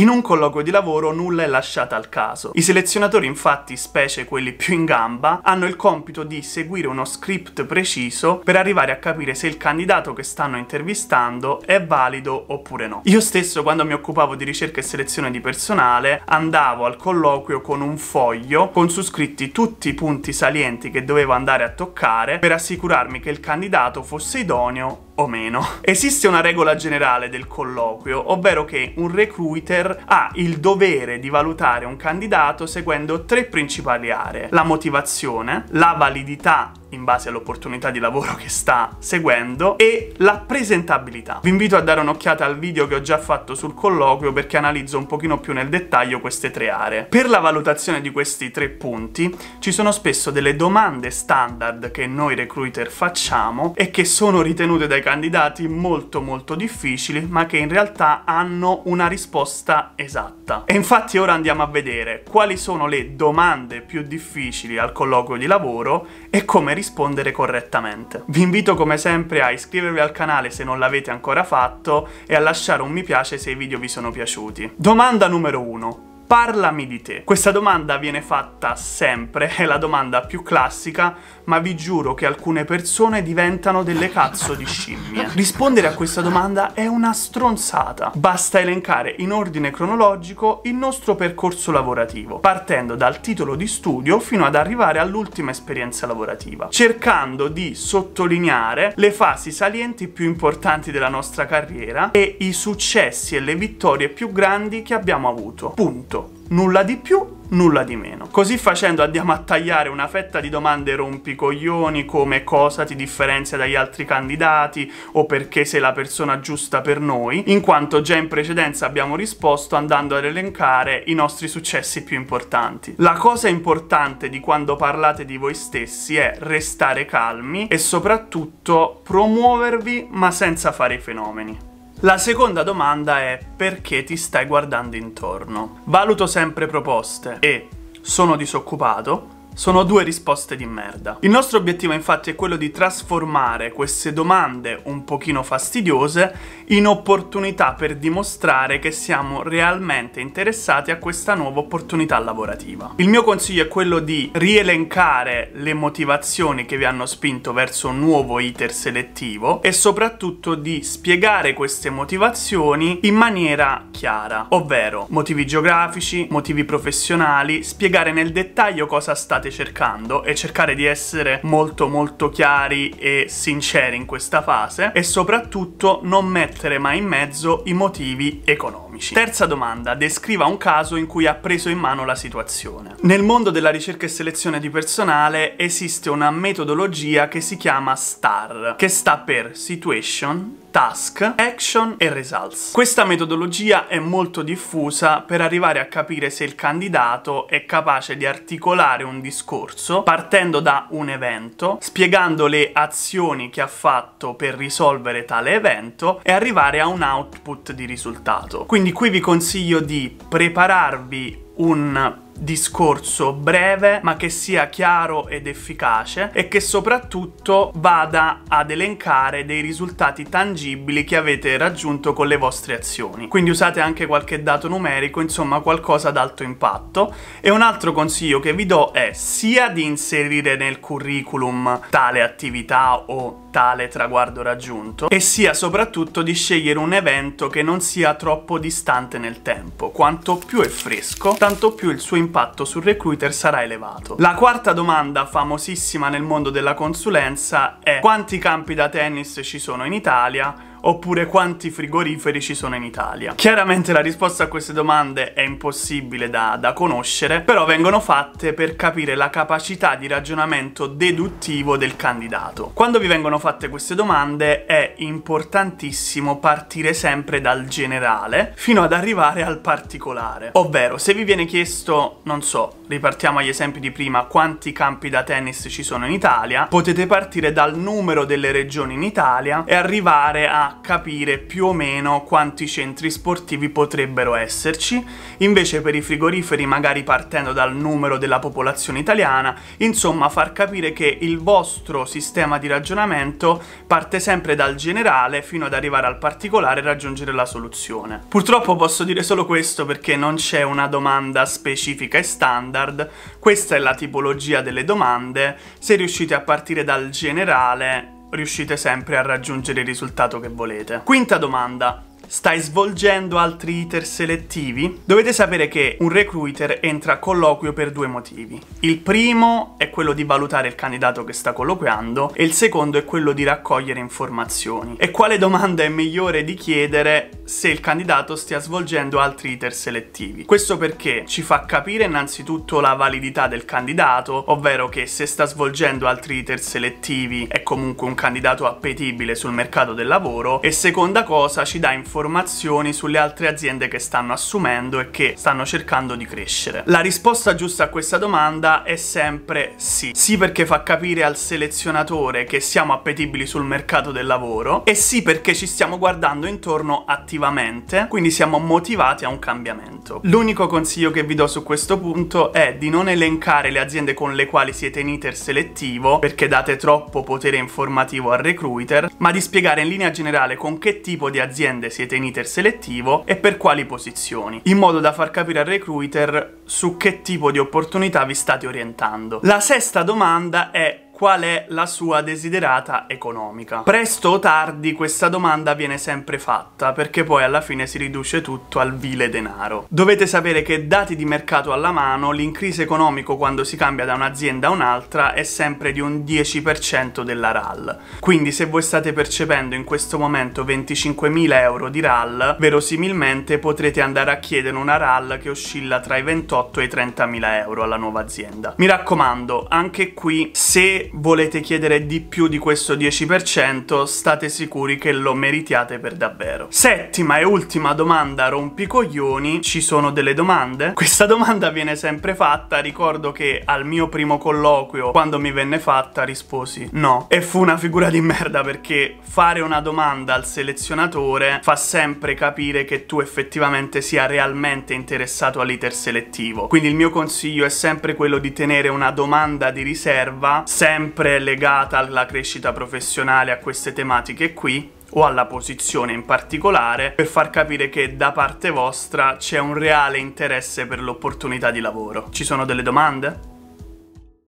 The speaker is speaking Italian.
In un colloquio di lavoro nulla è lasciato al caso. I selezionatori infatti, specie quelli più in gamba, hanno il compito di seguire uno script preciso per arrivare a capire se il candidato che stanno intervistando è valido oppure no. Io stesso quando mi occupavo di ricerca e selezione di personale andavo al colloquio con un foglio con su scritti tutti i punti salienti che dovevo andare a toccare per assicurarmi che il candidato fosse idoneo o meno. Esiste una regola generale del colloquio, ovvero che un recruiter ha il dovere di valutare un candidato seguendo tre principali aree. La motivazione, la validità in base all'opportunità di lavoro che sta seguendo e la presentabilità. Vi invito a dare un'occhiata al video che ho già fatto sul colloquio perché analizzo un pochino più nel dettaglio queste tre aree. Per la valutazione di questi tre punti ci sono spesso delle domande standard che noi recruiter facciamo e che sono ritenute dai candidati molto molto difficili ma che in realtà hanno una risposta esatta. E infatti ora andiamo a vedere quali sono le domande più difficili al colloquio di lavoro e come rispondere correttamente. Vi invito come sempre a iscrivervi al canale se non l'avete ancora fatto e a lasciare un mi piace se i video vi sono piaciuti. Domanda numero 1 parlami di te. Questa domanda viene fatta sempre, è la domanda più classica, ma vi giuro che alcune persone diventano delle cazzo di scimmie. Rispondere a questa domanda è una stronzata. Basta elencare in ordine cronologico il nostro percorso lavorativo, partendo dal titolo di studio fino ad arrivare all'ultima esperienza lavorativa, cercando di sottolineare le fasi salienti più importanti della nostra carriera e i successi e le vittorie più grandi che abbiamo avuto. Punto nulla di più, nulla di meno. Così facendo andiamo a tagliare una fetta di domande rompicoglioni come cosa ti differenzia dagli altri candidati o perché sei la persona giusta per noi, in quanto già in precedenza abbiamo risposto andando ad elencare i nostri successi più importanti. La cosa importante di quando parlate di voi stessi è restare calmi e soprattutto promuovervi ma senza fare i fenomeni. La seconda domanda è perché ti stai guardando intorno? Valuto sempre proposte e sono disoccupato, sono due risposte di merda. Il nostro obiettivo infatti è quello di trasformare queste domande un pochino fastidiose in opportunità per dimostrare che siamo realmente interessati a questa nuova opportunità lavorativa. Il mio consiglio è quello di rielencare le motivazioni che vi hanno spinto verso un nuovo iter selettivo e soprattutto di spiegare queste motivazioni in maniera chiara, ovvero motivi geografici, motivi professionali, spiegare nel dettaglio cosa sta state cercando e cercare di essere molto molto chiari e sinceri in questa fase e soprattutto non mettere mai in mezzo i motivi economici. Terza domanda, descriva un caso in cui ha preso in mano la situazione. Nel mondo della ricerca e selezione di personale esiste una metodologia che si chiama STAR, che sta per Situation, task, action e results. Questa metodologia è molto diffusa per arrivare a capire se il candidato è capace di articolare un discorso discorso partendo da un evento, spiegando le azioni che ha fatto per risolvere tale evento e arrivare a un output di risultato. Quindi qui vi consiglio di prepararvi un discorso breve ma che sia chiaro ed efficace e che soprattutto vada ad elencare dei risultati tangibili che avete raggiunto con le vostre azioni. Quindi usate anche qualche dato numerico, insomma qualcosa ad alto impatto. E un altro consiglio che vi do è sia di inserire nel curriculum tale attività o tale traguardo raggiunto e sia soprattutto di scegliere un evento che non sia troppo distante nel tempo. Quanto più è fresco, tanto più il suo impatto sul recruiter sarà elevato. La quarta domanda, famosissima nel mondo della consulenza, è quanti campi da tennis ci sono in Italia? oppure quanti frigoriferi ci sono in Italia? Chiaramente la risposta a queste domande è impossibile da, da, conoscere, però vengono fatte per capire la capacità di ragionamento deduttivo del candidato. Quando vi vengono fatte queste domande è importantissimo partire sempre dal generale fino ad arrivare al particolare, ovvero se vi viene chiesto, non so, ripartiamo agli esempi di prima, quanti campi da tennis ci sono in Italia, potete partire dal numero delle regioni in Italia e arrivare a capire più o meno quanti centri sportivi potrebbero esserci, invece per i frigoriferi magari partendo dal numero della popolazione italiana, insomma far capire che il vostro sistema di ragionamento parte sempre dal generale fino ad arrivare al particolare e raggiungere la soluzione. Purtroppo posso dire solo questo perché non c'è una domanda specifica e standard, questa è la tipologia delle domande, se riuscite a partire dal generale riuscite sempre a raggiungere il risultato che volete. Quinta domanda. Stai svolgendo altri iter selettivi? Dovete sapere che un recruiter entra a colloquio per due motivi. Il primo è quello di valutare il candidato che sta colloquiando e il secondo è quello di raccogliere informazioni. E quale domanda è migliore di chiedere se il candidato stia svolgendo altri iter selettivi. Questo perché ci fa capire innanzitutto la validità del candidato, ovvero che se sta svolgendo altri iter selettivi è comunque un candidato appetibile sul mercato del lavoro e seconda cosa ci dà informazioni sulle altre aziende che stanno assumendo e che stanno cercando di crescere. La risposta giusta a questa domanda è sempre sì. Sì perché fa capire al selezionatore che siamo appetibili sul mercato del lavoro e sì perché ci stiamo guardando intorno attivamente positivamente, quindi siamo motivati a un cambiamento. L'unico consiglio che vi do su questo punto è di non elencare le aziende con le quali siete in iter selettivo perché date troppo potere informativo al recruiter, ma di spiegare in linea generale con che tipo di aziende siete in iter selettivo e per quali posizioni, in modo da far capire al recruiter su che tipo di opportunità vi state orientando. La sesta domanda è qual è la sua desiderata economica. Presto o tardi questa domanda viene sempre fatta, perché poi alla fine si riduce tutto al vile denaro. Dovete sapere che dati di mercato alla mano, l'increase economico quando si cambia da un'azienda a un'altra è sempre di un 10% della RAL. Quindi se voi state percependo in questo momento 25.000 euro di RAL, verosimilmente potrete andare a chiedere una RAL che oscilla tra i 28 e i 30.000 euro alla nuova azienda. Mi raccomando, anche qui se volete chiedere di più di questo 10%, state sicuri che lo meritiate per davvero. Settima e ultima domanda rompicoglioni, ci sono delle domande? Questa domanda viene sempre fatta, ricordo che al mio primo colloquio, quando mi venne fatta, risposi no. E fu una figura di merda perché fare una domanda al selezionatore fa sempre capire che tu effettivamente sia realmente interessato all'iter selettivo. Quindi il mio consiglio è sempre quello di tenere una domanda di riserva sempre sempre legata alla crescita professionale, a queste tematiche qui o alla posizione in particolare per far capire che da parte vostra c'è un reale interesse per l'opportunità di lavoro. Ci sono delle domande?